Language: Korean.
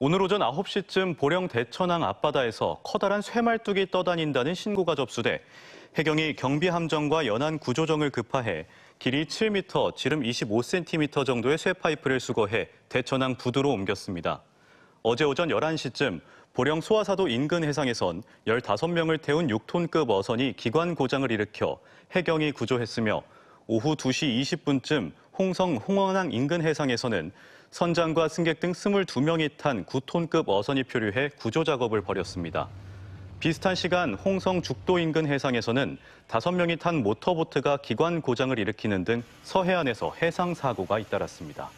오늘 오전 9시쯤 보령 대천항 앞바다에서 커다란 쇠말뚝이 떠다닌다는 신고가 접수돼 해경이 경비함정과 연안 구조정을 급파해 길이 7m, 지름 25cm 정도의 쇠파이프를 수거해 대천항 부두로 옮겼습니다. 어제 오전 11시쯤 보령 소아사도 인근 해상에선 15명을 태운 6톤급 어선이 기관 고장을 일으켜 해경이 구조했으며 오후 2시 20분쯤 홍성 홍원항 인근 해상에서는 선장과 승객 등 22명이 탄 9톤급 어선이 표류해 구조 작업을 벌였습니다. 비슷한 시간 홍성 죽도 인근 해상에서는 5명이 탄 모터보트가 기관 고장을 일으키는 등 서해안에서 해상 사고가 잇따랐습니다.